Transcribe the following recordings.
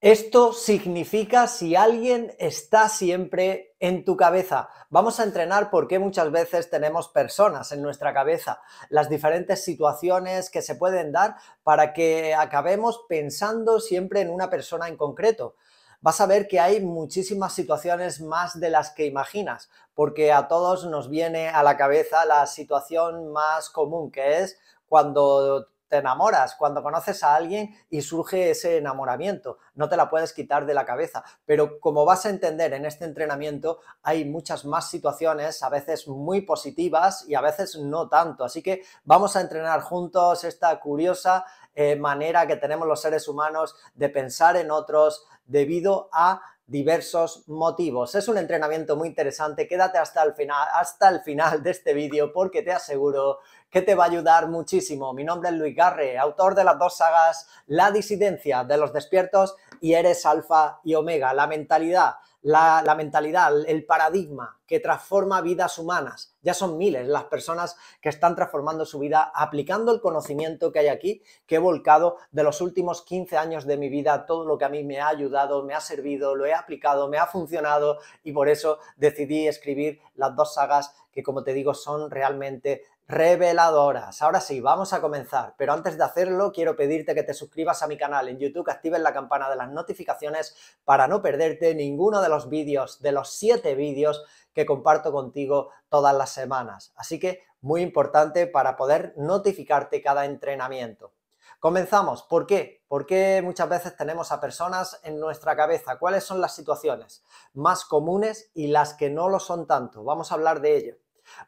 Esto significa si alguien está siempre en tu cabeza. Vamos a entrenar por qué muchas veces tenemos personas en nuestra cabeza, las diferentes situaciones que se pueden dar para que acabemos pensando siempre en una persona en concreto. Vas a ver que hay muchísimas situaciones más de las que imaginas, porque a todos nos viene a la cabeza la situación más común, que es cuando te enamoras, cuando conoces a alguien y surge ese enamoramiento. No te la puedes quitar de la cabeza. Pero como vas a entender en este entrenamiento, hay muchas más situaciones, a veces muy positivas y a veces no tanto. Así que vamos a entrenar juntos esta curiosa eh, manera que tenemos los seres humanos de pensar en otros debido a diversos motivos. Es un entrenamiento muy interesante, quédate hasta el final, hasta el final de este vídeo porque te aseguro que te va a ayudar muchísimo. Mi nombre es Luis Garre, autor de las dos sagas La disidencia de los despiertos y Eres Alfa y Omega, la mentalidad la, mentalidad, el paradigma que transforma vidas humanas. Ya son miles las personas que están transformando su vida aplicando el conocimiento que hay aquí, que he volcado de los últimos 15 años de mi vida, todo lo que a mí me ha ayudado, me ha servido, lo he aplicado, me ha funcionado y por eso decidí escribir las dos sagas que, como te digo, son realmente reveladoras. Ahora sí, vamos a comenzar, pero antes de hacerlo quiero pedirte que te suscribas a mi canal en YouTube, que actives la campana de las notificaciones para no perderte ninguno de los vídeos, de los 7 vídeos que comparto contigo todas las semanas. Así que muy importante para poder notificarte cada entrenamiento. Comenzamos. ¿Por qué? Porque muchas veces tenemos a personas en nuestra cabeza? ¿Cuáles son las situaciones más comunes y las que no lo son tanto? Vamos a hablar de ello.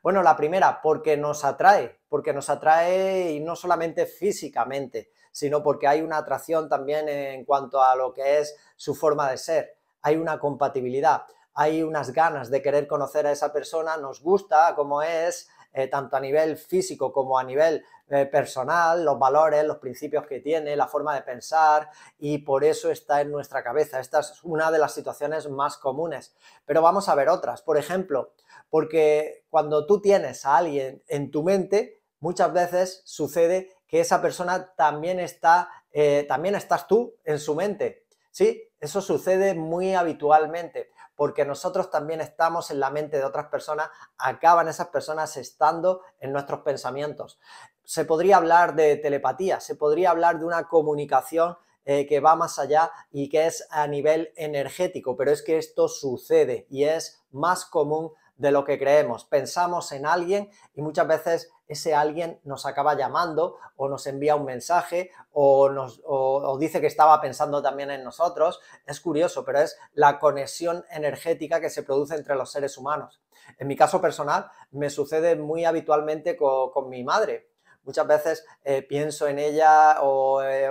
Bueno, la primera, porque nos atrae, porque nos atrae y no solamente físicamente, sino porque hay una atracción también en cuanto a lo que es su forma de ser, hay una compatibilidad, hay unas ganas de querer conocer a esa persona, nos gusta como es, eh, tanto a nivel físico como a nivel eh, personal, los valores, los principios que tiene, la forma de pensar y por eso está en nuestra cabeza. Esta es una de las situaciones más comunes. Pero vamos a ver otras. Por ejemplo, porque cuando tú tienes a alguien en tu mente, muchas veces sucede que esa persona también está, eh, también estás tú en su mente. ¿Sí? Eso sucede muy habitualmente, porque nosotros también estamos en la mente de otras personas, acaban esas personas estando en nuestros pensamientos. Se podría hablar de telepatía, se podría hablar de una comunicación eh, que va más allá y que es a nivel energético, pero es que esto sucede y es más común de lo que creemos. Pensamos en alguien y muchas veces ese alguien nos acaba llamando o nos envía un mensaje o nos dice que estaba pensando también en nosotros. Es curioso, pero es la conexión energética que se produce entre los seres humanos. En mi caso personal me sucede muy habitualmente con, mi madre muchas veces eh, pienso en ella o, eh,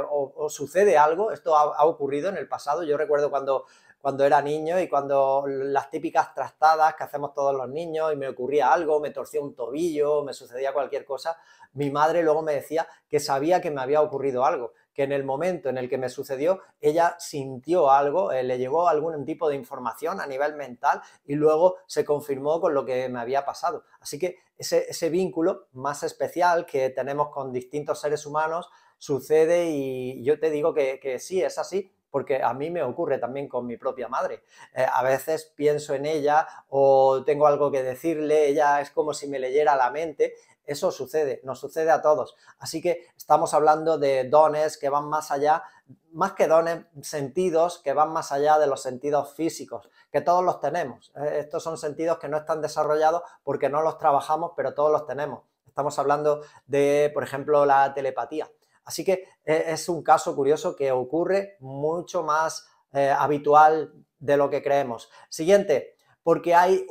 sucede algo, esto ha, ocurrido en el pasado, yo recuerdo cuando cuando era niño y cuando las típicas trastadas que hacemos todos los niños y me ocurría algo, me torcía un tobillo, me sucedía cualquier cosa, mi madre luego me decía que sabía que me había ocurrido algo, que en el momento en el que me sucedió, ella sintió algo, eh, le llegó algún tipo de información a nivel mental y luego se confirmó con lo que me había pasado. Así que ese, vínculo más especial que tenemos con distintos seres humanos sucede y yo te digo que sí, es así, porque a mí me ocurre también con mi propia madre. Eh, a veces pienso en ella o tengo algo que decirle, ella es como si me leyera la mente. Eso sucede, nos sucede a todos. Así que estamos hablando de dones que van más allá, más que dones, sentidos que van más allá de los sentidos físicos, que todos los tenemos. Eh, estos son sentidos que no están desarrollados porque no los trabajamos, pero todos los tenemos. Estamos hablando de, por ejemplo, la telepatía Así que e, es un caso curioso que ocurre mucho más eh, habitual de lo que creemos. Siguiente, porque hay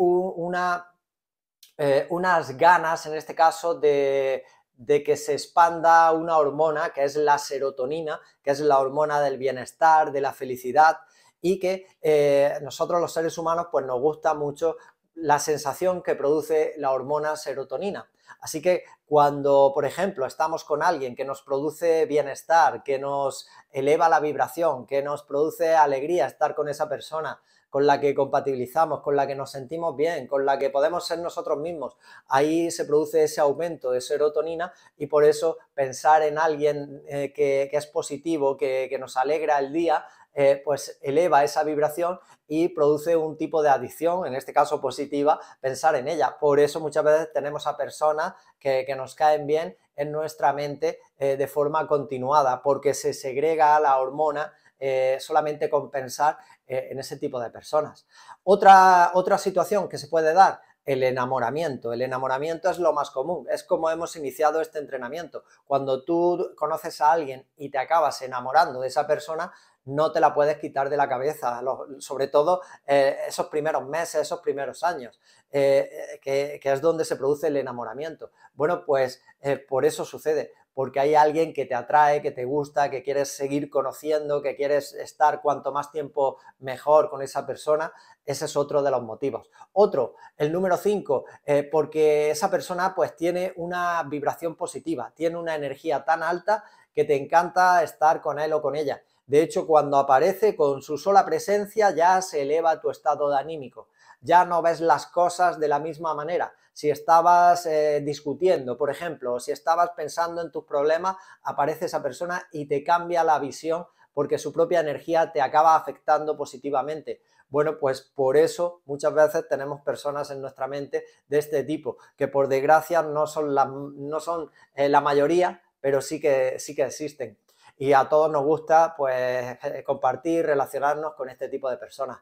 eh, unas ganas, en este caso, de, que se expanda una hormona que es la serotonina, que es la hormona del bienestar, de la felicidad y que eh, nosotros los seres humanos pues nos gusta mucho la sensación que produce la hormona serotonina. Así que cuando, por ejemplo, estamos con alguien que nos produce bienestar, que nos eleva la vibración, que nos produce alegría estar con esa persona, con la que compatibilizamos, con la que nos sentimos bien, con la que podemos ser nosotros mismos. Ahí se produce ese aumento de serotonina y por eso pensar en alguien eh, que, es positivo, que, nos alegra el día, eh, pues eleva esa vibración y produce un tipo de adicción, en este caso positiva, pensar en ella. Por eso muchas veces tenemos a personas que, nos caen bien en nuestra mente eh, de forma continuada, porque se segrega la hormona solamente con pensar eh, en ese tipo de personas. Otra, otra situación que se puede dar, el enamoramiento. El enamoramiento es lo más común, es como hemos iniciado este entrenamiento. Cuando tú conoces a alguien y te acabas enamorando de esa persona, no te la puedes quitar de la cabeza, sobre todo eh, esos primeros meses, esos primeros años, eh, que, es donde se produce el enamoramiento. Bueno, pues por eso sucede, porque hay alguien que te atrae, que te gusta, que quieres seguir conociendo, que quieres estar cuanto más tiempo mejor con esa persona. Ese es otro de los motivos. Otro, el número 5, eh, porque esa persona pues tiene una vibración positiva, tiene una energía tan alta que te encanta estar con él o con ella. De hecho, cuando aparece con su sola presencia ya se eleva tu estado de anímico ya no ves las cosas de la misma manera. Si estabas eh, discutiendo, por ejemplo, o si estabas pensando en tus problemas, aparece esa persona y te cambia la visión porque su propia energía te acaba afectando positivamente. Bueno, pues por eso muchas veces tenemos personas en nuestra mente de este tipo, que por desgracia no son la, eh, mayoría, pero sí que, sí que existen. Y a todos nos gusta pues, eh, compartir, relacionarnos con este tipo de personas.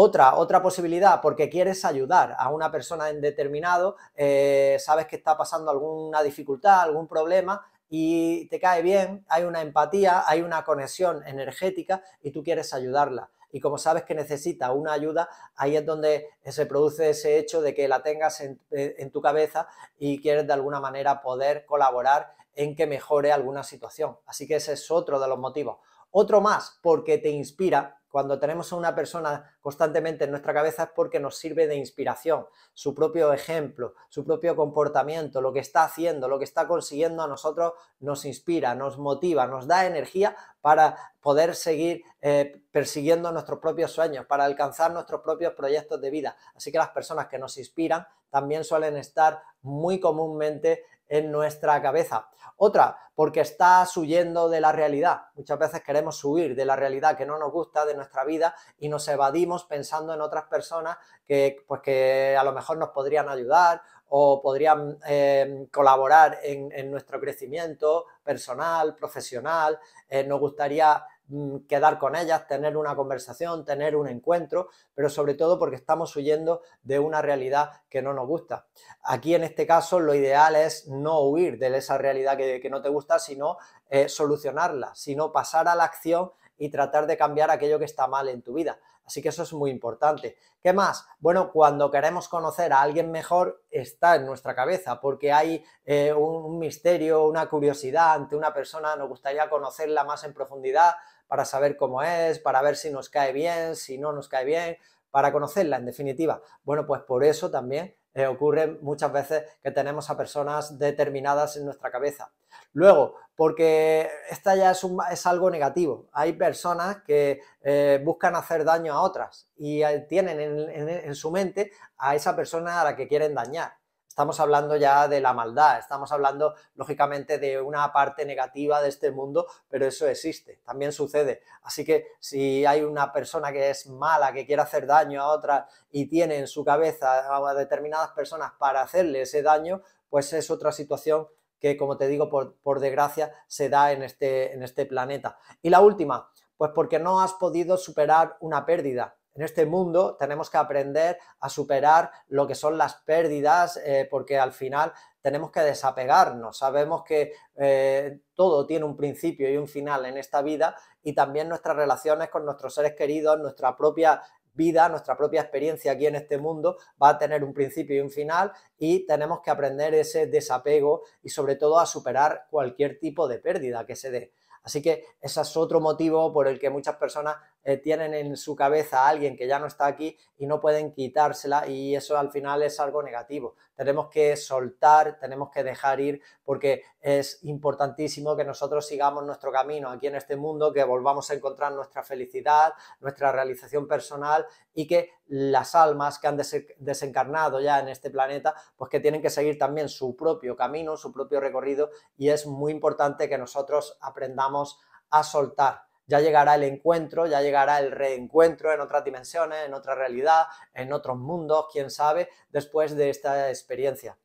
Otra, otra posibilidad, porque quieres ayudar a una persona en determinado, eh, sabes que está pasando alguna dificultad, algún problema y te cae bien, hay una empatía, hay una conexión energética y tú quieres ayudarla. Y como sabes que necesita una ayuda, ahí es donde se produce ese hecho de que la tengas en, eh, en tu cabeza y quieres de alguna manera poder colaborar en que mejore alguna situación. Así que ese es otro de los motivos. Otro más, porque te inspira, cuando tenemos a una persona constantemente en nuestra cabeza es porque nos sirve de inspiración, su propio ejemplo, su propio comportamiento, lo que está haciendo, lo que está consiguiendo a nosotros nos inspira, nos motiva, nos da energía para poder seguir eh, persiguiendo nuestros propios sueños, para alcanzar nuestros propios proyectos de vida. Así que las personas que nos inspiran también suelen estar muy comúnmente en nuestra cabeza. Otra, porque estás huyendo de la realidad. Muchas veces queremos huir de la realidad que no nos gusta de nuestra vida y nos evadimos pensando en otras personas que, pues que a lo mejor nos podrían ayudar o podrían em, colaborar en, nuestro crecimiento personal, profesional. Eh, nos gustaría Mm, quedar con ellas, tener una conversación, tener un encuentro, pero sobre todo porque estamos huyendo de una realidad que no nos gusta. Aquí en este caso lo ideal es no huir de esa realidad que, no te gusta, sino eh, solucionarla, sino pasar a la acción y tratar de cambiar aquello que está mal en tu vida. Así que eso es muy importante. ¿Qué más? Bueno, cuando queremos conocer a alguien mejor, está en nuestra cabeza, porque hay eh, un misterio, una curiosidad ante una persona, nos gustaría conocerla más en profundidad, para saber cómo es, para ver si nos cae bien, si no nos cae bien, para conocerla, en definitiva. Bueno, pues por eso también eh, ocurre muchas veces que tenemos a personas determinadas en nuestra cabeza. Luego, porque esta ya es, algo negativo. Hay personas que eh, buscan hacer daño a otras y eh, tienen en su mente a esa persona a la que quieren dañar estamos hablando ya de la maldad, estamos hablando lógicamente de una parte negativa de este mundo, pero eso existe, también sucede. Así que si hay una persona que es mala, que quiere hacer daño a otra y tiene en su cabeza a determinadas personas para hacerle ese daño, pues es otra situación que, como te digo, por, por desgracia se da en este, en este planeta. Y la última, pues porque no has podido superar una pérdida en este mundo tenemos que aprender a superar lo que son las pérdidas, eh, porque al final tenemos que desapegarnos. Sabemos que eh, todo tiene un principio y un final en esta vida y también nuestras relaciones con nuestros seres queridos, nuestra propia vida, nuestra propia experiencia aquí en este mundo va a tener un principio y un final y tenemos que aprender ese desapego y sobre todo a superar cualquier tipo de pérdida que se dé. Así que ese es otro motivo por el que muchas personas eh, tienen en su cabeza a alguien que ya no está aquí y no pueden quitársela y eso al final es algo negativo. Tenemos que soltar, tenemos que dejar ir porque es importantísimo que nosotros sigamos nuestro camino aquí en este mundo, que volvamos a encontrar nuestra felicidad, nuestra realización personal y que las almas que han desencarnado ya en este planeta, pues que tienen que seguir también su propio camino, su propio recorrido y es muy importante que nosotros aprendamos a soltar, ya llegará el encuentro, ya llegará el reencuentro en otras dimensiones, en otra realidad, en otros mundos, quién sabe, después de esta experiencia.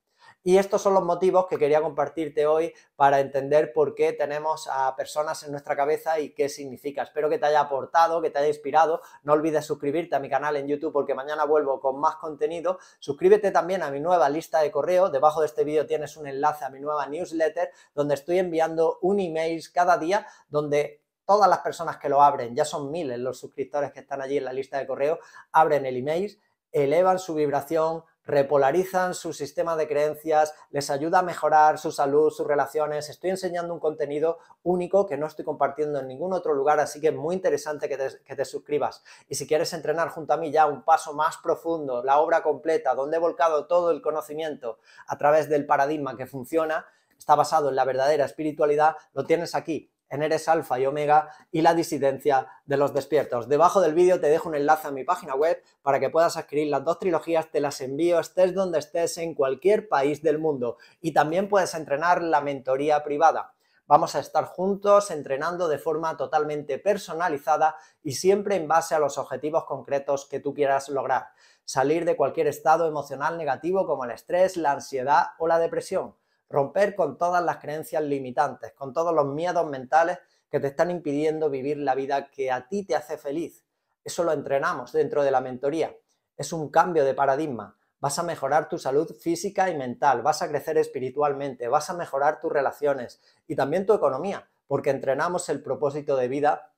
Y estos son los motivos que quería compartirte hoy para entender por qué tenemos a personas en nuestra cabeza y qué significa. Espero que te haya aportado, que te haya inspirado. No olvides suscribirte a mi canal en YouTube porque mañana vuelvo con más contenido. Suscríbete también a mi nueva lista de correo. Debajo de este vídeo tienes un enlace a mi nueva newsletter donde estoy enviando un email cada día donde todas las personas que lo abren, ya son miles los suscriptores que están allí en la lista de correo, abren el email, elevan su vibración, repolarizan su sistema de creencias, les ayuda a mejorar su salud, sus relaciones. Estoy enseñando un contenido único que no estoy compartiendo en ningún otro lugar, así que es muy interesante que te, que te suscribas. Y si quieres entrenar junto a mí ya un paso más profundo, la obra completa, donde he volcado todo el conocimiento a través del paradigma que funciona, está basado en la verdadera espiritualidad, lo tienes aquí en Eres Alfa y Omega y la disidencia de los despiertos. Debajo del vídeo te dejo un enlace a mi página web para que puedas adquirir las dos trilogías, te las envío estés donde estés en cualquier país del mundo y también puedes entrenar la mentoría privada. Vamos a estar juntos entrenando de forma totalmente personalizada y siempre en base a los objetivos concretos que tú quieras lograr. Salir de cualquier estado emocional negativo como el estrés, la ansiedad o la depresión romper con todas las creencias limitantes, con todos los miedos mentales que te están impidiendo vivir la vida que a ti te hace feliz. Eso lo entrenamos dentro de la mentoría. Es un cambio de paradigma. Vas a mejorar tu salud física y mental, vas a crecer espiritualmente, vas a mejorar tus relaciones y también tu economía, porque entrenamos el propósito de vida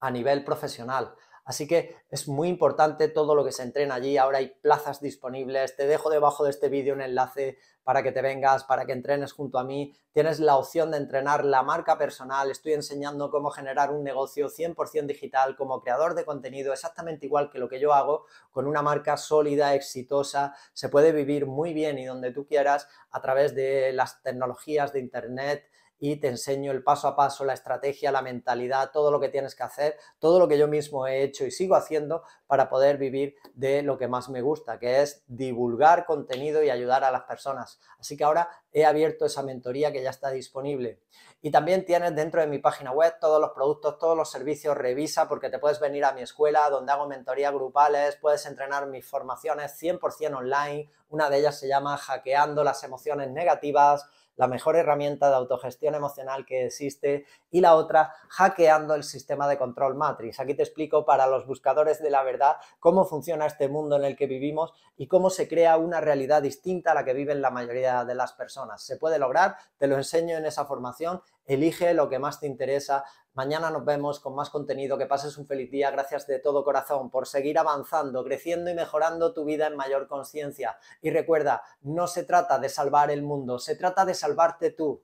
a nivel profesional, Así que es muy importante todo lo que se entrena allí. Ahora hay plazas disponibles. Te dejo debajo de este vídeo un enlace para que te vengas, para que entrenes junto a mí. Tienes la opción de entrenar la marca personal. Estoy enseñando cómo generar un negocio 100% digital como creador de contenido, exactamente igual que lo que yo hago, con una marca sólida, exitosa. Se puede vivir muy bien y donde tú quieras a través de las tecnologías de Internet y te enseño el paso a paso, la estrategia, la mentalidad, todo lo que tienes que hacer, todo lo que yo mismo he hecho y sigo haciendo para poder vivir de lo que más me gusta, que es divulgar contenido y ayudar a las personas. Así que ahora he abierto esa mentoría que ya está disponible. Y también tienes dentro de mi página web todos los productos, todos los servicios, revisa porque te puedes venir a mi escuela donde hago mentorías grupales, puedes entrenar mis formaciones 100% online, una de ellas se llama Hackeando las emociones negativas, la mejor herramienta de autogestión emocional que existe, y la otra, hackeando el sistema de control matrix. Aquí te explico para los buscadores de la verdad cómo funciona este mundo en el que vivimos y cómo se crea una realidad distinta a la que viven la mayoría de las personas. Se puede lograr, te lo enseño en esa formación, elige lo que más te interesa, Mañana nos vemos con más contenido. Que pases un feliz día. Gracias de todo corazón por seguir avanzando, creciendo y mejorando tu vida en mayor conciencia. Y recuerda, no se trata de salvar el mundo, se trata de salvarte tú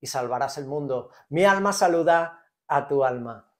y salvarás el mundo. Mi alma saluda a tu alma.